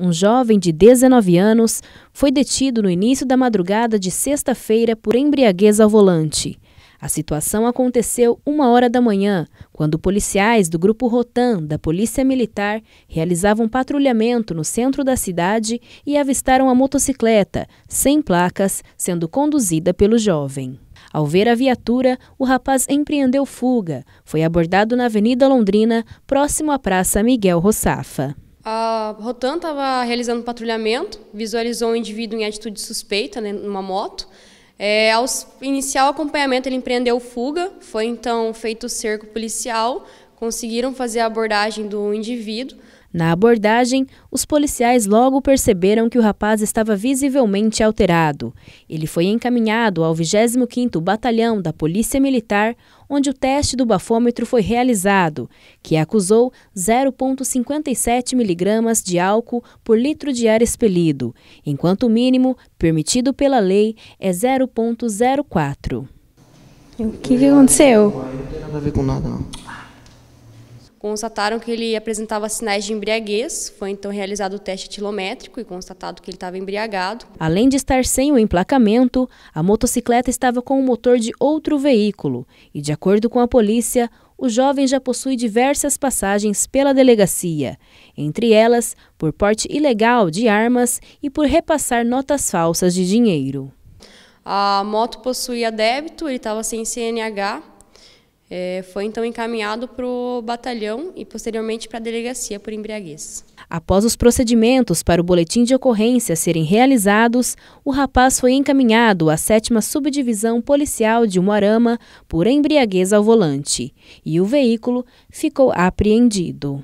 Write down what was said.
um jovem de 19 anos, foi detido no início da madrugada de sexta-feira por embriaguez ao volante. A situação aconteceu uma hora da manhã, quando policiais do Grupo Rotan, da Polícia Militar, realizavam patrulhamento no centro da cidade e avistaram a motocicleta, sem placas, sendo conduzida pelo jovem. Ao ver a viatura, o rapaz empreendeu fuga. Foi abordado na Avenida Londrina, próximo à Praça Miguel Roçafa. A Rotan estava realizando patrulhamento, visualizou um indivíduo em atitude suspeita né, numa moto. É, ao iniciar o acompanhamento, ele empreendeu fuga, foi então feito o cerco policial, conseguiram fazer a abordagem do indivíduo. Na abordagem, os policiais logo perceberam que o rapaz estava visivelmente alterado. Ele foi encaminhado ao 25º Batalhão da Polícia Militar, onde o teste do bafômetro foi realizado, que acusou 0,57 miligramas de álcool por litro de ar expelido, enquanto o mínimo permitido pela lei é 0,04. O que, que aconteceu? Não tem nada a ver com nada, não constataram que ele apresentava sinais de embriaguez. Foi então realizado o teste etilométrico e constatado que ele estava embriagado. Além de estar sem o emplacamento, a motocicleta estava com o motor de outro veículo e, de acordo com a polícia, o jovem já possui diversas passagens pela delegacia, entre elas por porte ilegal de armas e por repassar notas falsas de dinheiro. A moto possuía débito, ele estava sem CNH é, foi então encaminhado para o batalhão e posteriormente para a delegacia por embriaguez. Após os procedimentos para o boletim de ocorrência serem realizados, o rapaz foi encaminhado à 7 Subdivisão Policial de Moarama por embriaguez ao volante e o veículo ficou apreendido.